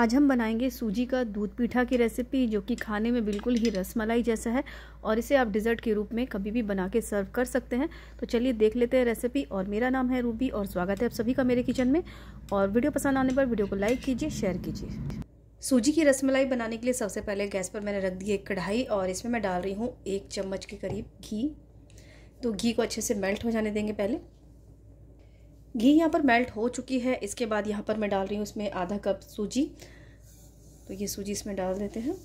आज हम बनाएंगे सूजी का दूध पीठा की रेसिपी जो कि खाने में बिल्कुल ही रसमलाई जैसा है और इसे आप डिज़र्ट के रूप में कभी भी बना के सर्व कर सकते हैं तो चलिए देख लेते हैं रेसिपी और मेरा नाम है रूबी और स्वागत है आप सभी का मेरे किचन में और वीडियो पसंद आने पर वीडियो को लाइक कीजिए शेयर कीजिए सूजी की रसमलाई बनाने के लिए सबसे पहले गैस पर मैंने रख दी एक कढ़ाई और इसमें मैं डाल रही हूँ एक चम्मच के करीब घी तो घी को अच्छे से मेल्ट हो जाने देंगे पहले घी यहाँ पर मेल्ट हो चुकी है इसके बाद यहाँ पर मैं डाल रही हूँ इसमें आधा कप सूजी तो ये सूजी इसमें डाल देते हैं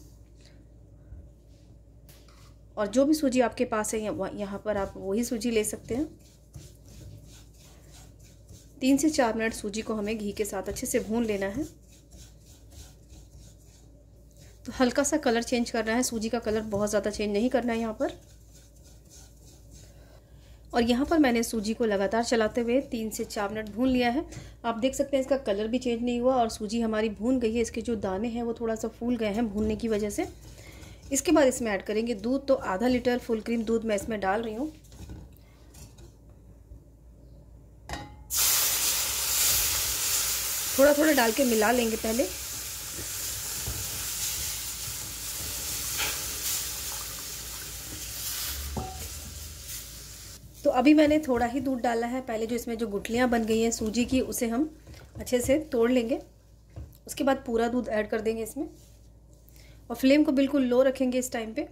और जो भी सूजी आपके पास है यहाँ पर आप वही सूजी ले सकते हैं तीन से चार मिनट सूजी को हमें घी के साथ अच्छे से भून लेना है तो हल्का सा कलर चेंज करना है सूजी का कलर बहुत ज़्यादा चेंज नहीं करना है यहाँ पर और यहाँ पर मैंने सूजी को लगातार चलाते हुए तीन से चार मिनट भून लिया है आप देख सकते हैं इसका कलर भी चेंज नहीं हुआ और सूजी हमारी भून गई है इसके जो दाने हैं वो थोड़ा सा फूल गए हैं भूनने की वजह से इसके बाद इसमें ऐड करेंगे दूध तो आधा लीटर फुल क्रीम दूध मैं इसमें डाल रही हूँ थोड़ा थोड़ा डाल के मिला लेंगे पहले अभी मैंने थोड़ा ही दूध डाला है पहले जो इसमें जो गुटलियाँ बन गई हैं सूजी की उसे हम अच्छे से तोड़ लेंगे उसके बाद पूरा दूध ऐड कर देंगे इसमें और फ्लेम को बिल्कुल लो रखेंगे इस टाइम पे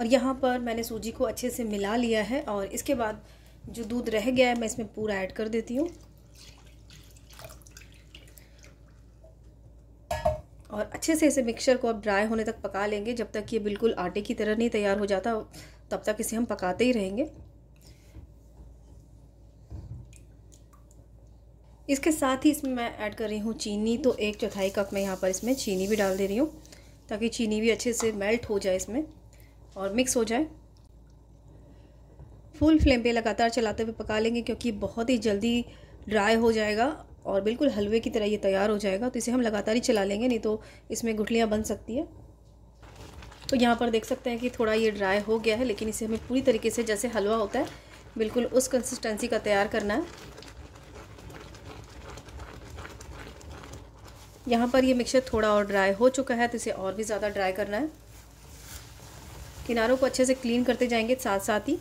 और यहाँ पर मैंने सूजी को अच्छे से मिला लिया है और इसके बाद जो दूध रह गया है मैं इसमें पूरा ऐड कर देती हूँ और अच्छे से इसे मिक्सचर को अब ड्राई होने तक पका लेंगे जब तक ये बिल्कुल आटे की तरह नहीं तैयार हो जाता तब तक इसे हम पकाते ही रहेंगे इसके साथ ही इसमें मैं ऐड कर रही हूँ चीनी तो एक चौथाई कप मैं यहाँ पर इसमें चीनी भी डाल दे रही हूँ ताकि चीनी भी अच्छे से मेल्ट हो जाए इसमें और मिक्स हो जाए फुल फ्लेम पे लगातार चलाते हुए पका लेंगे क्योंकि बहुत ही जल्दी ड्राई हो जाएगा और बिल्कुल हलवे की तरह ये तैयार हो जाएगा तो इसे हम लगातार ही चला लेंगे नहीं तो इसमें गुठलियाँ बन सकती है तो यहाँ पर देख सकते हैं कि थोड़ा ये ड्राई हो गया है लेकिन इसे हमें पूरी तरीके से जैसे हलवा होता है बिल्कुल उस कंसिस्टेंसी का तैयार करना है यहाँ पर ये मिक्सचर थोड़ा और ड्राई हो चुका है तो इसे और भी ज़्यादा ड्राई करना है किनारों को अच्छे से क्लीन करते जाएंगे साथ साथ ही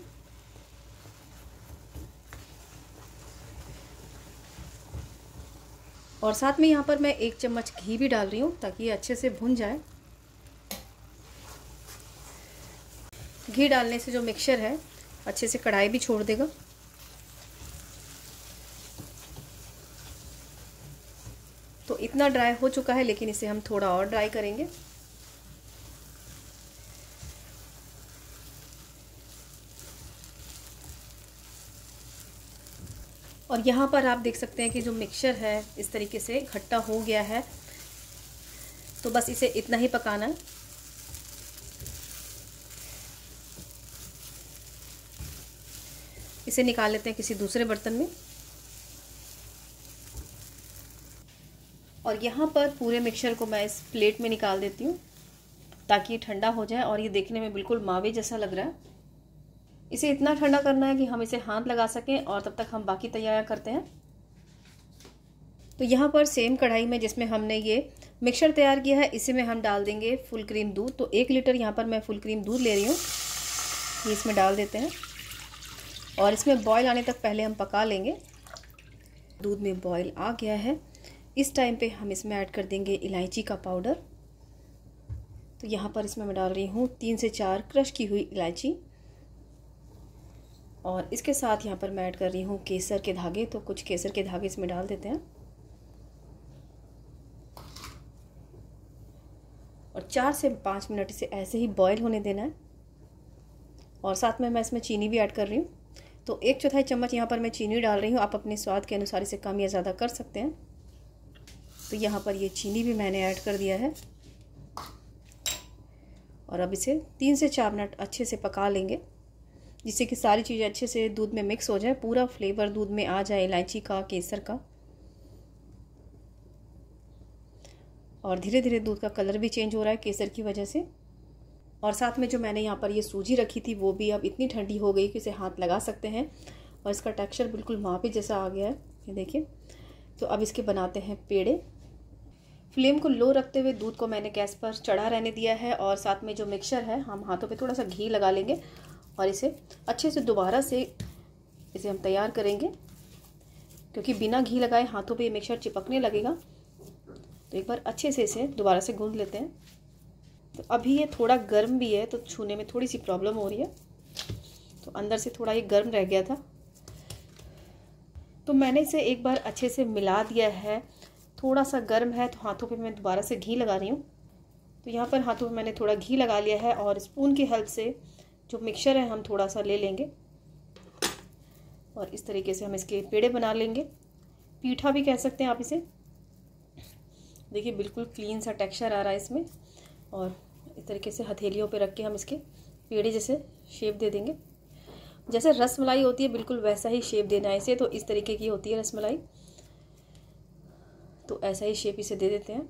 और साथ में यहाँ पर मैं एक चम्मच घी भी डाल रही हूँ ताकि ये अच्छे से भुन जाए घी डालने से जो मिक्सचर है अच्छे से कढ़ाई भी छोड़ देगा तो इतना ड्राई हो चुका है लेकिन इसे हम थोड़ा और ड्राई करेंगे और यहाँ पर आप देख सकते हैं कि जो मिक्सचर है इस तरीके से खट्टा हो गया है तो बस इसे इतना ही पकाना है इसे निकाल लेते हैं किसी दूसरे बर्तन में और यहाँ पर पूरे मिक्सचर को मैं इस प्लेट में निकाल देती हूँ ताकि ये ठंडा हो जाए और ये देखने में बिल्कुल मावे जैसा लग रहा है इसे इतना ठंडा करना है कि हम इसे हाथ लगा सकें और तब तक हम बाकी तैयारियाँ करते हैं तो यहाँ पर सेम कढ़ाई में जिसमें हमने ये मिक्सर तैयार किया है इसी में हम डाल देंगे फुल क्रीम दूध तो एक लीटर यहाँ पर मैं फुल क्रीम दूध ले रही हूँ ये इसमें डाल देते हैं और इसमें बॉयल आने तक पहले हम पका लेंगे दूध में बॉयल आ गया है इस टाइम पे हम इसमें ऐड कर देंगे इलायची का पाउडर तो यहाँ पर इसमें मैं डाल रही हूँ तीन से चार क्रश की हुई इलायची और इसके साथ यहाँ पर मैं ऐड कर रही हूँ केसर के धागे तो कुछ केसर के धागे इसमें डाल देते हैं और चार से पाँच मिनट इसे ऐसे ही बॉयल होने देना है और साथ में मैं इसमें चीनी भी ऐड कर रही हूँ तो एक चौथाई चम्मच यहाँ पर मैं चीनी डाल रही हूँ आप अपने स्वाद के अनुसार इसे कम या ज़्यादा कर सकते हैं तो यहाँ पर ये चीनी भी मैंने ऐड कर दिया है और अब इसे तीन से चार मिनट अच्छे से पका लेंगे जिससे कि सारी चीज़ें अच्छे से दूध में मिक्स हो जाए पूरा फ्लेवर दूध में आ जाए इलायची का केसर का और धीरे धीरे दूध का कलर भी चेंज हो रहा है केसर की वजह से और साथ में जो मैंने यहाँ पर ये सूजी रखी थी वो भी अब इतनी ठंडी हो गई कि इसे हाथ लगा सकते हैं और इसका टेक्सचर बिल्कुल मापी जैसा आ गया है ये देखिए तो अब इसके बनाते हैं पेड़े फ्लेम को लो रखते हुए दूध को मैंने गैस पर चढ़ा रहने दिया है और साथ में जो मिक्सर है हम हाथों पर थोड़ा सा घी लगा लेंगे और इसे अच्छे से दोबारा से इसे हम तैयार करेंगे क्योंकि बिना घी लगाए हाथों पर ये मिक्सर चिपकने लगेगा तो एक बार अच्छे से इसे दोबारा से गूंद लेते हैं तो अभी ये थोड़ा गर्म भी है तो छूने में थोड़ी सी प्रॉब्लम हो रही है तो अंदर से थोड़ा ये गर्म रह गया था तो मैंने इसे एक बार अच्छे से मिला दिया है थोड़ा सा गर्म है तो हाथों पे मैं दोबारा से घी लगा रही हूँ तो यहाँ पर हाथों पे मैंने थोड़ा घी लगा लिया है और स्पून की हेल्प से जो मिक्सचर है हम थोड़ा सा ले लेंगे और इस तरीके से हम इसके पेड़े बना लेंगे पीठा भी कह सकते हैं आप इसे देखिए बिल्कुल क्लीन सा टेक्स्चर आ रहा है इसमें और इस तरीके से हथेलियों पे रख के हम इसके पेड़े जैसे शेप दे देंगे जैसे रस मलाई होती है बिल्कुल वैसा ही शेप देना है इसे तो इस तरीके की होती है रस मलाई तो ऐसा ही शेप इसे दे देते हैं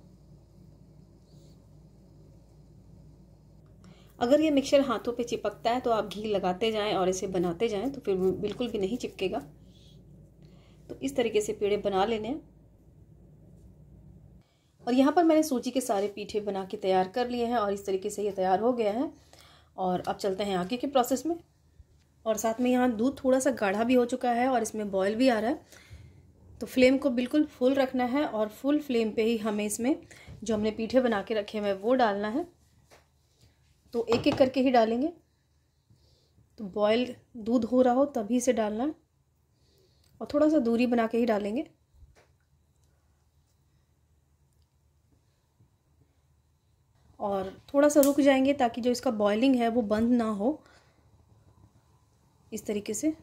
अगर ये मिक्सचर हाथों पे चिपकता है तो आप घी लगाते जाएं और इसे बनाते जाएं तो फिर बिल्कुल भी नहीं चिपकेगा तो इस तरीके से पेड़े बना लेने हैं और यहाँ पर मैंने सूजी के सारे पीठे बना के तैयार कर लिए हैं और इस तरीके से ये तैयार हो गया है और अब चलते हैं आगे के प्रोसेस में और साथ में यहाँ दूध थोड़ा सा गाढ़ा भी हो चुका है और इसमें बॉयल भी आ रहा है तो फ्लेम को बिल्कुल फुल रखना है और फुल फ्लेम पे ही हमें इसमें जो हमने पीठे बना के रखे हुए वो डालना है तो एक एक करके ही डालेंगे तो बॉयल दूध हो रहा हो तभी इसे डालना है और थोड़ा सा दूरी बना के ही डालेंगे और थोड़ा सा रुक जाएंगे ताकि जो इसका बॉयलिंग है वो बंद ना हो इस तरीके से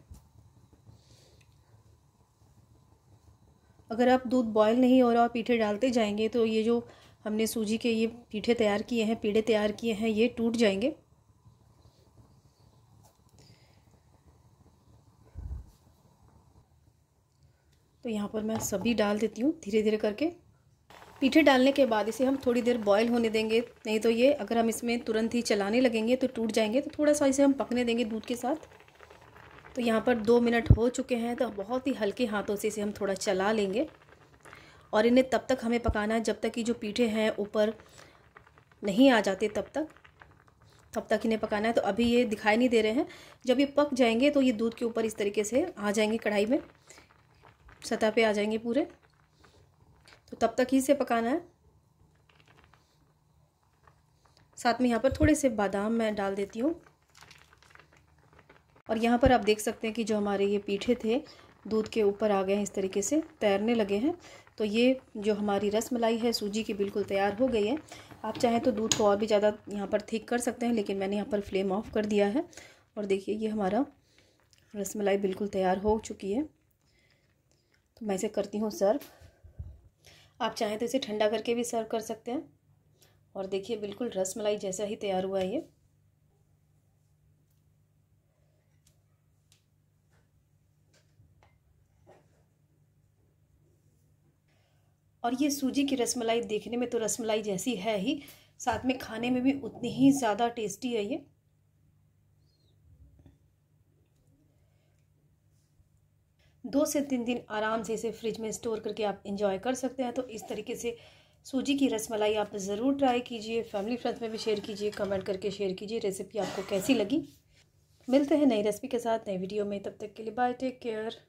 अगर आप दूध बॉयल नहीं हो रहा और पीठे डालते जाएंगे तो ये जो हमने सूजी के ये पीठे तैयार किए हैं पीड़े तैयार किए हैं ये टूट जाएंगे तो यहाँ पर मैं सभी डाल देती हूँ धीरे धीरे करके पीठे डालने के बाद इसे हम थोड़ी देर बॉयल होने देंगे नहीं तो ये अगर हम इसमें तुरंत ही चलाने लगेंगे तो टूट जाएंगे तो थोड़ा सा इसे हम पकने देंगे दूध के साथ तो यहाँ पर दो मिनट हो चुके हैं तो बहुत ही हल्के हाथों से इसे हम थोड़ा चला लेंगे और इन्हें तब तक हमें पकाना है जब तक कि जो पीठे हैं ऊपर नहीं आ जाते तब तक तब तक इन्हें पकाना है तो अभी ये दिखाई नहीं दे रहे हैं जब ये पक जाएंगे तो ये दूध के ऊपर इस तरीके से आ जाएंगे कढ़ाई में सतह पे आ जाएंगे पूरे तो तब तक ही इसे पकाना है साथ में यहाँ पर थोड़े से बादाम मैं डाल देती हूँ और यहाँ पर आप देख सकते हैं कि जो हमारे ये पीठे थे दूध के ऊपर आ गए हैं इस तरीके से तैरने लगे हैं तो ये जो हमारी रस मलाई है सूजी की बिल्कुल तैयार हो गई है आप चाहें तो दूध को और भी ज़्यादा यहाँ पर थिक कर सकते हैं लेकिन मैंने यहाँ पर फ्लेम ऑफ कर दिया है और देखिए ये हमारा रस मलाई बिल्कुल तैयार हो चुकी है तो मैं इसे करती हूँ सर्व आप चाहें तो इसे ठंडा करके भी सर्व कर सकते हैं और देखिए बिल्कुल रस मलाई जैसा ही तैयार हुआ ये और ये सूजी की रसमलाई देखने में तो रसमलाई जैसी है ही साथ में खाने में भी उतनी ही ज़्यादा टेस्टी है ये दो से तीन दिन आराम से इसे फ्रिज में स्टोर करके आप इंजॉय कर सकते हैं तो इस तरीके से सूजी की रसमलाई आप ज़रूर ट्राई कीजिए फैमिली फ्रेंड्स में भी शेयर कीजिए कमेंट करके शेयर कीजिए रेसिपी आपको कैसी लगी मिलते हैं नई रेसिपी के साथ नई वीडियो में तब तक के लिए बाय टेक केयर